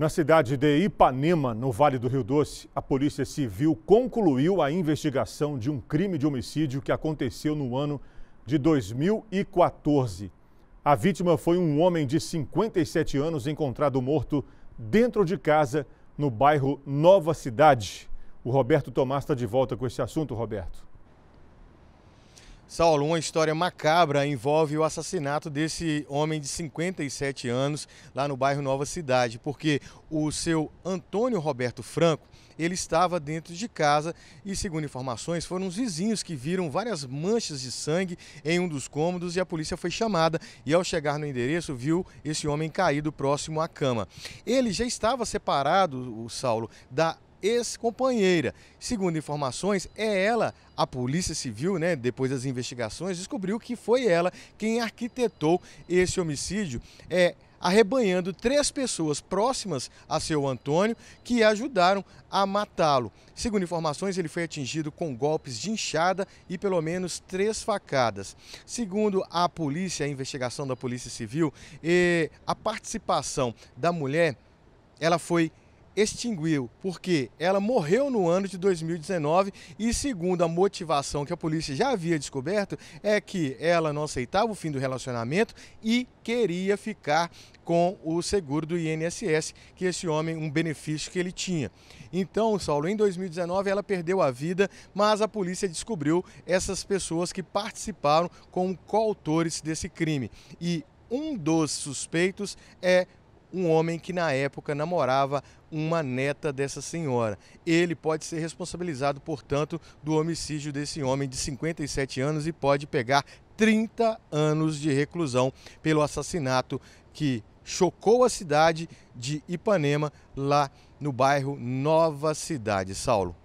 Na cidade de Ipanema, no Vale do Rio Doce, a Polícia Civil concluiu a investigação de um crime de homicídio que aconteceu no ano de 2014. A vítima foi um homem de 57 anos encontrado morto dentro de casa no bairro Nova Cidade. O Roberto Tomás está de volta com esse assunto, Roberto. Saulo, uma história macabra envolve o assassinato desse homem de 57 anos lá no bairro Nova Cidade, porque o seu Antônio Roberto Franco, ele estava dentro de casa e, segundo informações, foram os vizinhos que viram várias manchas de sangue em um dos cômodos e a polícia foi chamada e ao chegar no endereço viu esse homem caído próximo à cama. Ele já estava separado, o Saulo, da ex-companheira. Segundo informações, é ela, a Polícia Civil, né, depois das investigações, descobriu que foi ela quem arquitetou esse homicídio. É, arrebanhando três pessoas próximas a seu Antônio que ajudaram a matá-lo. Segundo informações, ele foi atingido com golpes de inchada e pelo menos três facadas. Segundo a polícia, a investigação da Polícia Civil, a participação da mulher, ela foi extinguiu, porque ela morreu no ano de 2019 e, segundo a motivação que a polícia já havia descoberto, é que ela não aceitava o fim do relacionamento e queria ficar com o seguro do INSS, que esse homem, um benefício que ele tinha. Então, Saulo, em 2019 ela perdeu a vida, mas a polícia descobriu essas pessoas que participaram como coautores desse crime. E um dos suspeitos é um homem que na época namorava uma neta dessa senhora. Ele pode ser responsabilizado, portanto, do homicídio desse homem de 57 anos e pode pegar 30 anos de reclusão pelo assassinato que chocou a cidade de Ipanema, lá no bairro Nova Cidade. Saulo.